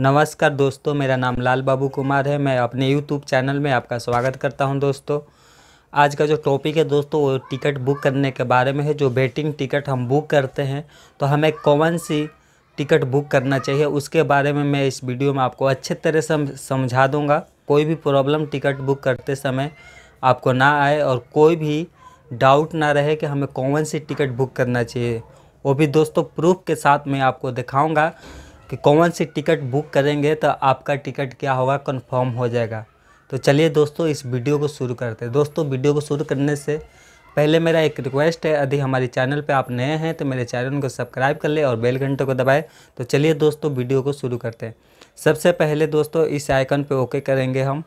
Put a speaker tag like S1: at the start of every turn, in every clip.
S1: नमस्कार दोस्तों मेरा नाम लाल बाबू कुमार है मैं अपने यूट्यूब चैनल में आपका स्वागत करता हूं दोस्तों आज का जो टॉपिक है दोस्तों वो टिकट बुक करने के बारे में है जो बेटिंग टिकट हम बुक करते हैं तो हमें कौन सी टिकट बुक करना चाहिए उसके बारे में मैं इस वीडियो में आपको अच्छे तरह से समझा दूँगा कोई भी प्रॉब्लम टिकट बुक करते समय आपको ना आए और कोई भी डाउट ना रहे कि हमें कौन सी टिकट बुक करना चाहिए वो भी दोस्तों प्रूफ के साथ मैं आपको दिखाऊंगा कि कौन सी टिकट बुक करेंगे तो आपका टिकट क्या होगा कंफर्म हो जाएगा तो चलिए दोस्तों इस वीडियो को शुरू करते हैं दोस्तों वीडियो को शुरू करने से पहले मेरा एक रिक्वेस्ट है यदि हमारे चैनल पे आप नए हैं तो मेरे चैनल को सब्सक्राइब कर ले और बेल घंटे को दबाएं तो चलिए दोस्तों वीडियो को शुरू करते हैं सबसे पहले दोस्तों इस आइकन पे ओके करेंगे हम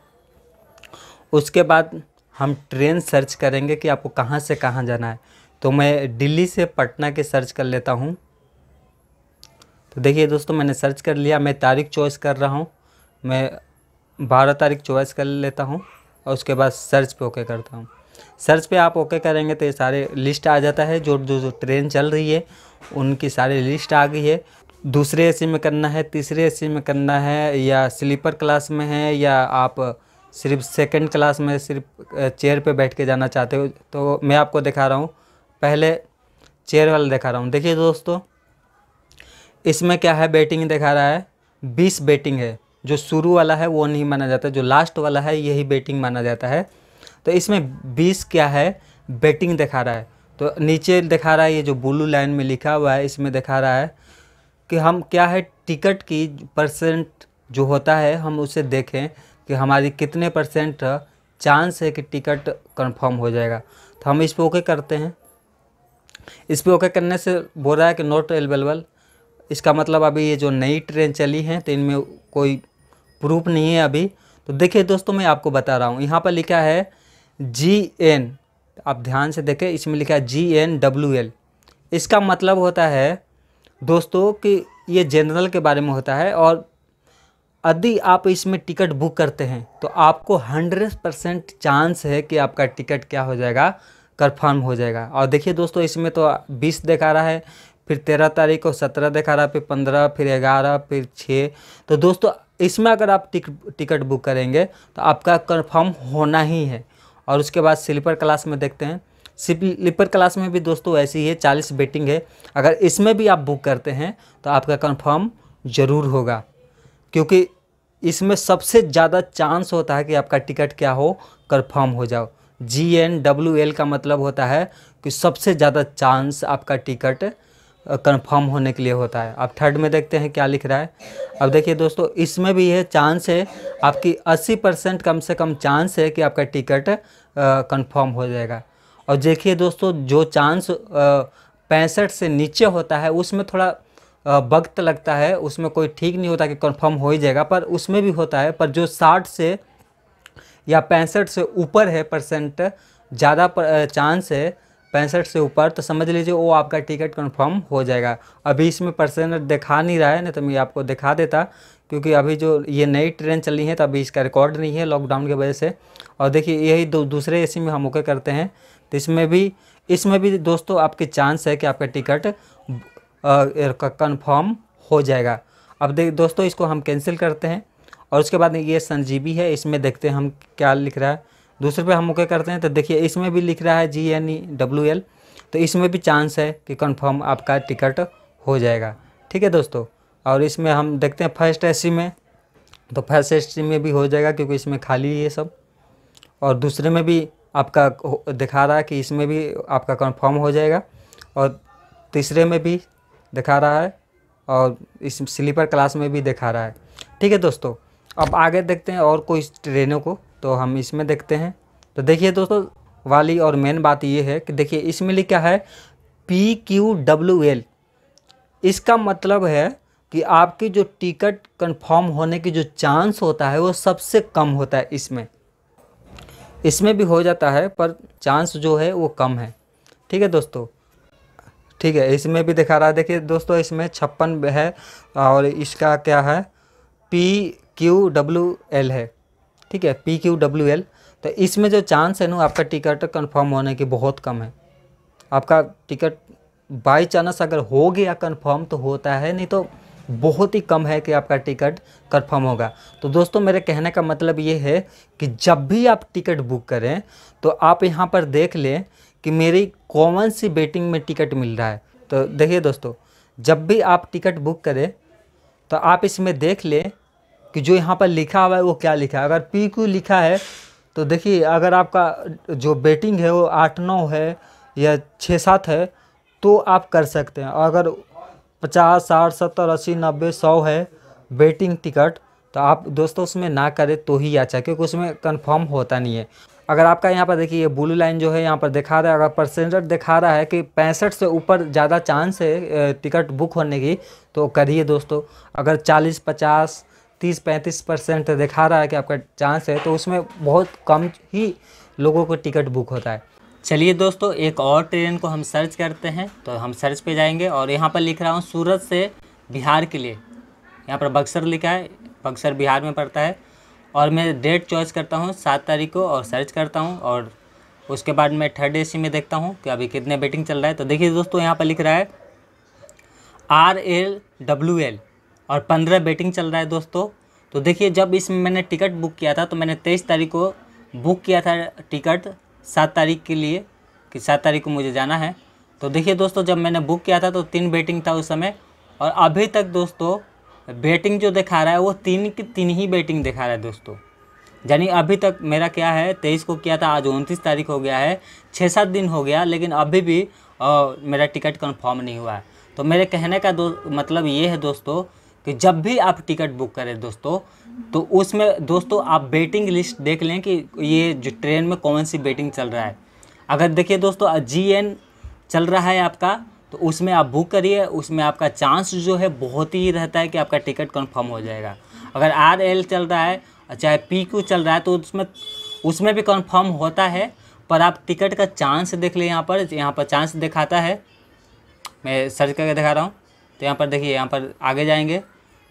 S1: उसके बाद हम ट्रेन सर्च करेंगे कि आपको कहाँ से कहाँ जाना है तो मैं दिल्ली से पटना के सर्च कर लेता हूँ तो देखिए दोस्तों मैंने सर्च कर लिया मैं तारीख चॉइस कर रहा हूँ मैं बारह तारीख चॉइस कर लेता हूँ और उसके बाद सर्च पे ओके करता हूँ सर्च पे आप ओके करेंगे तो ये सारे लिस्ट आ जाता है जो जो जो ट्रेन चल रही है उनकी सारी लिस्ट आ गई है दूसरे ए में करना है तीसरे ए में करना है या स्लीपर क्लास में है या आप सिर्फ सेकेंड क्लास में सिर्फ चेयर पर बैठ के जाना चाहते हो तो मैं आपको दिखा रहा हूँ पहले चेयर वाला दिखा रहा हूँ देखिए दोस्तों इसमें क्या है बेटिंग दिखा रहा है बीस बेटिंग है जो शुरू वाला है वो नहीं माना जाता जो लास्ट वाला है यही बेटिंग माना जाता है तो इसमें बीस क्या है बेटिंग दिखा रहा है तो नीचे दिखा रहा है ये जो ब्लू लाइन में लिखा हुआ है इसमें दिखा रहा है कि हम क्या है टिकट की परसेंट जो होता है हम उसे देखें कि हमारी कितने परसेंट चांस है कि टिकट कंफर्म हो जाएगा तो हम इस पर ओके करते हैं इस पर ओके करने से बोल रहा है कि नॉट अवेलेबल इसका मतलब अभी ये जो नई ट्रेन चली हैं तो इनमें कोई प्रूफ नहीं है अभी तो देखिए दोस्तों मैं आपको बता रहा हूँ यहाँ पर लिखा है जी एन आप ध्यान से देखें इसमें लिखा है जी एन डब्ल्यू एल इसका मतलब होता है दोस्तों कि ये जनरल के बारे में होता है और यदि आप इसमें टिकट बुक करते हैं तो आपको हंड्रेड परसेंट चांस है कि आपका टिकट क्या हो जाएगा कन्फर्म हो जाएगा और देखिए दोस्तों इसमें तो बीस दिखा रहा है फिर तेरह तारीख को सत्रह दिखा रहा फिर पंद्रह फिर ग्यारह फिर छः तो दोस्तों इसमें अगर आप टिक टिकट बुक करेंगे तो आपका कन्फर्म होना ही है और उसके बाद स्लीपर क्लास में देखते हैं स्लीपर क्लास में भी दोस्तों ऐसी ही है चालीस बेटिंग है अगर इसमें भी आप बुक करते हैं तो आपका कन्फर्म ज़रूर होगा क्योंकि इसमें सबसे ज़्यादा चांस होता है कि आपका टिकट क्या हो कन्फर्म हो जाओ जी एन डब्ल्यू एल का मतलब होता है कि सबसे ज़्यादा चांस आपका टिकट कंफर्म होने के लिए होता है अब थर्ड में देखते हैं क्या लिख रहा है अब देखिए दोस्तों इसमें भी यह चांस है आपकी 80 परसेंट कम से कम चांस है कि आपका टिकट कंफर्म हो जाएगा और देखिए दोस्तों जो चांस पैंसठ से नीचे होता है उसमें थोड़ा वक्त लगता है उसमें कोई ठीक नहीं होता कि कन्फर्म हो ही जाएगा पर उसमें भी होता है पर जो साठ से या पैंसठ से ऊपर है परसेंट ज़्यादा पर, चांस है पैंसठ से ऊपर तो समझ लीजिए वो आपका टिकट कन्फर्म हो जाएगा अभी इसमें परसेंट दिखा नहीं रहा है नहीं तो मैं आपको दिखा देता क्योंकि अभी जो ये नई ट्रेन चली है तो अभी इसका रिकॉर्ड नहीं है लॉकडाउन की वजह से और देखिए यही दो दूसरे ए में हम ओके करते हैं तो इसमें भी इसमें भी दोस्तों आपके चांस है कि आपका टिकट कन्फर्म हो जाएगा अब देख दोस्तों इसको हम कैंसिल करते हैं और उसके बाद ये संजीवी है इसमें देखते हैं हम क्या लिख रहा है दूसरे पे हम ओके करते हैं तो देखिए इसमें भी लिख रहा है G N E W L तो इसमें भी चांस है कि कंफर्म आपका टिकट हो जाएगा ठीक है दोस्तों और इसमें हम देखते हैं फर्स्ट ए में तो फर्स्ट ए में भी हो जाएगा क्योंकि इसमें खाली है सब और दूसरे में भी आपका दिखा रहा है कि इसमें भी आपका कन्फर्म हो जाएगा और तीसरे में भी दिखा रहा है और इस स्लीपर क्लास में भी दिखा रहा है ठीक है दोस्तों अब आगे देखते हैं और कोई ट्रेनों को तो हम इसमें देखते हैं तो देखिए दोस्तों वाली और मेन बात ये है कि देखिए इसमें लिखा है पी क्यू डब्ल्यू एल इसका मतलब है कि आपकी जो टिकट कंफर्म होने की जो चांस होता है वो सबसे कम होता है इसमें इसमें भी हो जाता है पर चांस जो है वो कम है ठीक है दोस्तों ठीक है इसमें भी दिखा रहा है देखिए दोस्तों इसमें छप्पन है और इसका क्या है पी क्यू डब्ल्यू एल है ठीक है पी क्यू डब्ल्यू एल तो इसमें जो चांस है ना आपका टिकट कन्फर्म होने की बहुत कम है आपका टिकट बाई चांस अगर हो गया कन्फर्म तो होता है नहीं तो बहुत ही कम है कि आपका टिकट कन्फर्म होगा तो दोस्तों मेरे कहने का मतलब ये है कि जब भी आप टिकट बुक करें तो आप यहाँ पर देख लें कि मेरी कौन सी बेटिंग में टिकट मिल रहा है तो देखिए दोस्तों जब भी आप टिकट बुक करें तो आप इसमें देख लें कि जो यहाँ पर लिखा हुआ है वो क्या लिखा है अगर पी क्यू लिखा है तो देखिए अगर आपका जो बेटिंग है वो आठ नौ है या छः सात है तो आप कर सकते हैं अगर पचास साठ सत्तर अस्सी नब्बे सौ है बेटिंग टिकट तो आप दोस्तों उसमें ना करें तो ही अच्छा क्योंकि उसमें कन्फर्म होता नहीं है अगर आपका यहाँ पर देखिए ये ब्लू लाइन जो है यहाँ पर दिखा रहा है अगर परसेंटेज दिखा रहा है कि पैंसठ से ऊपर ज़्यादा चांस है टिकट बुक होने की तो करिए दोस्तों अगर चालीस पचास तीस पैंतीस परसेंट दिखा रहा है कि आपका चांस है तो उसमें बहुत कम ही लोगों को टिकट बुक होता है चलिए दोस्तों एक और ट्रेन को हम सर्च करते हैं तो हम सर्च पे जाएंगे और यहाँ पर लिख रहा हूँ सूरत से बिहार के लिए यहाँ पर बक्सर लिखा है बक्सर बिहार में पड़ता है और मैं डेट चॉइस करता हूँ सात तारीख को और सर्च करता हूँ और उसके बाद मैं थर्ड ए में देखता हूँ कि अभी कितने बेटिंग चल रहा है तो देखिए दोस्तों यहाँ पर लिख रहा है आर एल डब्ल्यू एल और पंद्रह बैटिंग चल रहा है दोस्तों तो देखिए जब इसमें मैंने टिकट बुक किया था तो मैंने तेईस तारीख को बुक किया था टिकट सात तारीख के लिए कि सात तारीख को मुझे जाना है तो देखिए दोस्तों जब मैंने बुक किया था तो तीन बैटिंग था उस समय और अभी तक दोस्तों बैटिंग जो दिखा रहा है वो तीन की तीन ही बैटिंग दिखा रहा है दोस्तों यानी अभी तक मेरा क्या है तेईस को किया था आज उनतीस तारीख हो गया है छः सात दिन हो गया लेकिन अभी भी आ, मेरा टिकट कन्फर्म नहीं हुआ है तो मेरे कहने का दो मतलब ये है दोस्तों कि जब भी आप टिकट बुक करें दोस्तों तो उसमें दोस्तों आप बेटिंग लिस्ट देख लें कि ये जो ट्रेन में कौन सी बेटिंग चल रहा है अगर देखिए दोस्तों जी एन चल रहा है आपका तो उसमें आप बुक करिए उसमें आपका चांस जो है बहुत ही रहता है कि आपका टिकट कन्फर्म हो जाएगा अगर आर एल चल रहा है चाहे पी क्यू चल रहा है तो उसमें उसमें भी कन्फर्म होता है पर आप टिकट का चांस देख लें यहाँ पर यहाँ पर चांस दिखाता है मैं सर्च करके दिखा रहा हूँ तो यहाँ पर देखिए यहाँ पर आगे जाएंगे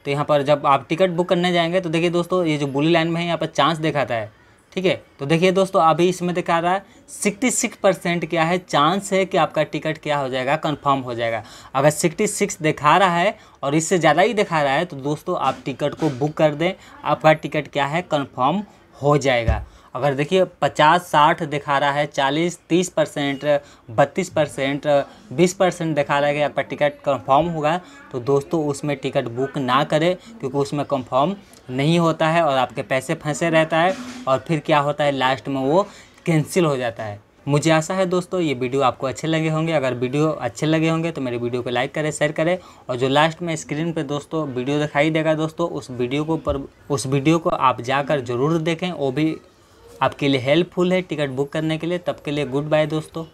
S1: तो यहाँ पर जब आप टिकट बुक करने जाएंगे तो देखिए दोस्तों ये जो बुली लाइन में है यहाँ पर चांस दिखाता है ठीक है तो देखिए दोस्तों अभी इसमें दिखा रहा है सिक्सटी सिक्स परसेंट क्या है चांस है कि आपका टिकट क्या हो जाएगा कंफर्म हो जाएगा अगर सिक्सटी सिक्स दिखा रहा है और इससे ज़्यादा ही दिखा रहा है तो दोस्तों आप टिकट को बुक कर दें आपका टिकट क्या है कंफर्म हो जाएगा अगर देखिए पचास साठ दिखा रहा है चालीस तीस परसेंट बत्तीस परसेंट बीस परसेंट दिखा रहा है कि आपका टिकट कंफर्म होगा तो दोस्तों उसमें टिकट बुक ना करें क्योंकि उसमें कंफर्म नहीं होता है और आपके पैसे फंसे रहता है और फिर क्या होता है लास्ट में वो कैंसिल हो जाता है मुझे आशा है दोस्तों ये वीडियो आपको अच्छे लगे होंगे अगर वीडियो अच्छे लगे होंगे तो मेरे वीडियो को लाइक करें शेयर करें और जो लास्ट में स्क्रीन पे दोस्तों वीडियो दिखाई देगा दोस्तों उस वीडियो को पर उस वीडियो को आप जाकर ज़रूर देखें वो भी आपके लिए हेल्पफुल है टिकट बुक करने के लिए तब के लिए गुड बाय दोस्तों